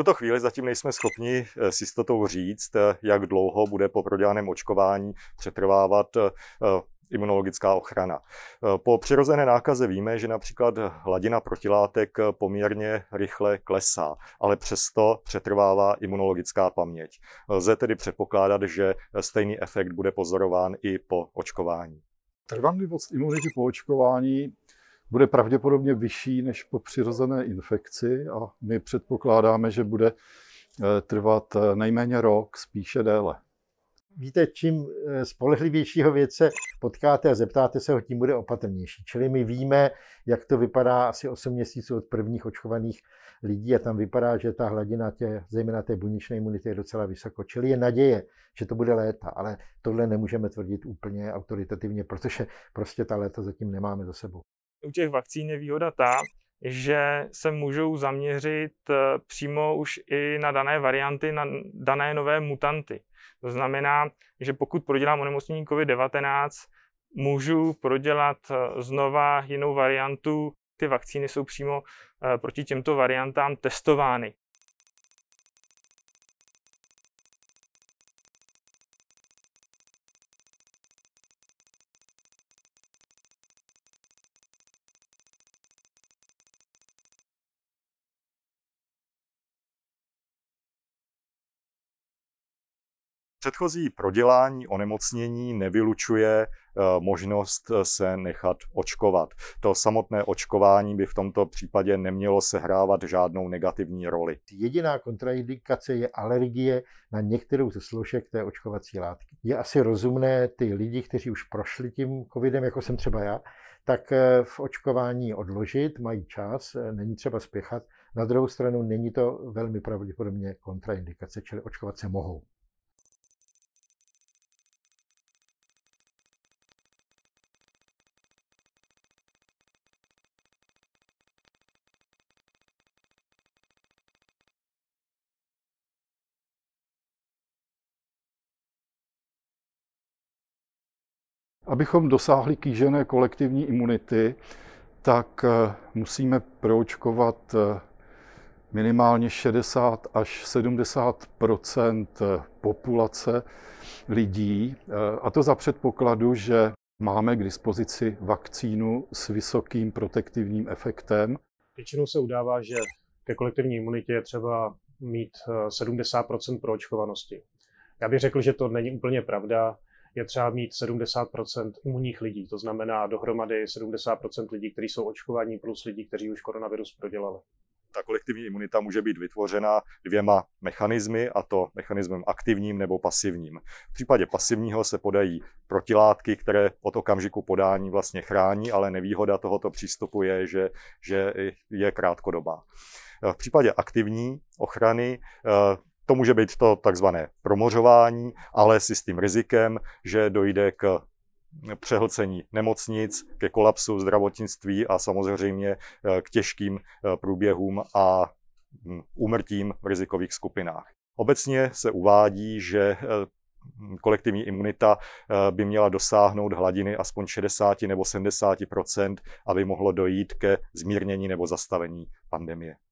tuto chvíli zatím nejsme schopni eh, s jistotou říct, eh, jak dlouho bude po prodělaném očkování přetrvávat eh, imunologická ochrana. Po přirozené nákaze víme, že například hladina protilátek poměrně rychle klesá, ale přesto přetrvává imunologická paměť. Lze tedy předpokládat, že stejný efekt bude pozorován i po očkování. Trvanlivost imunity po očkování bude pravděpodobně vyšší než po přirozené infekci a my předpokládáme, že bude eh, trvat eh, nejméně rok, spíše déle. Víte, čím eh, spolehlivějšího vědce potkáte a zeptáte se ho, tím bude opatrnější. Čili my víme, jak to vypadá asi 8 měsíců od prvních očkovaných lidí a tam vypadá, že ta hladina tě, zejména té buněčné imunity je docela vysoko. Čili je naděje, že to bude léta, ale tohle nemůžeme tvrdit úplně autoritativně, protože prostě ta léta zatím nemáme za sebou u těch vakcín je výhoda ta, že se můžou zaměřit eh, přímo už i na dané varianty, na dané nové mutanty. To znamená, že pokud prodělám onemocnění COVID-19, můžu prodělat eh, znova jinou variantu. Ty vakcíny jsou přímo eh, proti těmto variantám testovány. Předchozí prodělání onemocnění nevylučuje eh, možnost eh, se nechat očkovat. To samotné očkování by v tomto případě nemělo sehrávat žádnou negativní roli. Jediná kontraindikace je alergie na některou ze složek té očkovací látky. Je asi rozumné ty lidi, kteří už prošli tím covidem, jako jsem třeba já, tak eh, v očkování odložit, mají čas, není třeba spěchat. Na druhou stranu není to velmi pravděpodobně kontraindikace, čili očkovat se mohou. abychom dosáhli kýžené kolektivní imunity, tak eh, musíme proočkovat eh, minimálně 60 až 70 eh, populace lidí, a to za předpokladu, že máme k dispozici vakcínu s vysokým protektivním efektem. Většinou se udává, že ke kolektivní imunitě je třeba mít 70 proočkovanosti. Já bych řekl, že to není úplně pravda je třeba mít 70% imunních lidí, to znamená dohromady 70% lidí, kteří jsou očkovaní, plus lidí, kteří už koronavirus prodělali. Ta kolektivní imunita může být vytvořena dvěma mechanismy, a to mechanismem aktivním nebo pasivním. V případě pasivního se podají protilátky, které od okamžiku podání vlastně chrání, ale nevýhoda tohoto přístupu je, že, že je krátkodobá. V případě aktivní ochrany eh, to může být to takzvané promořování, ale si s tím rizikem, že dojde k přehlcení nemocnic, ke kolapsu zdravotnictví a samozřejmě eh, k těžkým eh, průběhům a hm, úmrtím v rizikových skupinách. Obecně se uvádí, že eh, kolektivní imunita by měla dosáhnout hladiny aspoň 60 nebo 70 aby mohlo dojít ke zmírnění nebo zastavení pandemie.